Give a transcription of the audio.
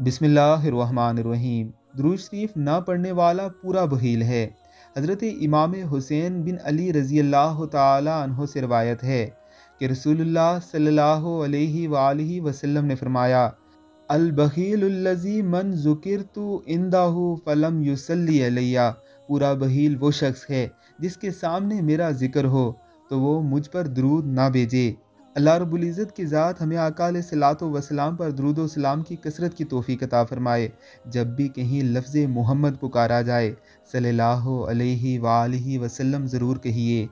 बिसमीम दरूज शरीफ ना पढ़ने वाला पूरा बहील है हज़रत इमाम हुसैन बिन अली रज़ी अल्लाह तहों से रवायत है कि रसूलुल्लाह सल्लल्लाहु अलैहि वसल्लम वसल्लम ने फरमाया अलबहीलजी मन ज़ुकिर तो इंदाहू फ़लम युसल्ली अलैया पूरा बहील वो शख्स है जिसके सामने मेरा ज़िक्र हो तो वो मुझ पर दरूद ना भेजे अल्लाह रबुल्ज़त की ज़ात हमें अकाल सलात वसलाम पर दरुद सलाम की कसरत की तोहफ़ी कता फ़रमाए जब भी कहीं लफ्ज़ मोहम्मद पुकारा जाए सल्लल्लाहु अलैहि वसल्लम ज़रूर कहिए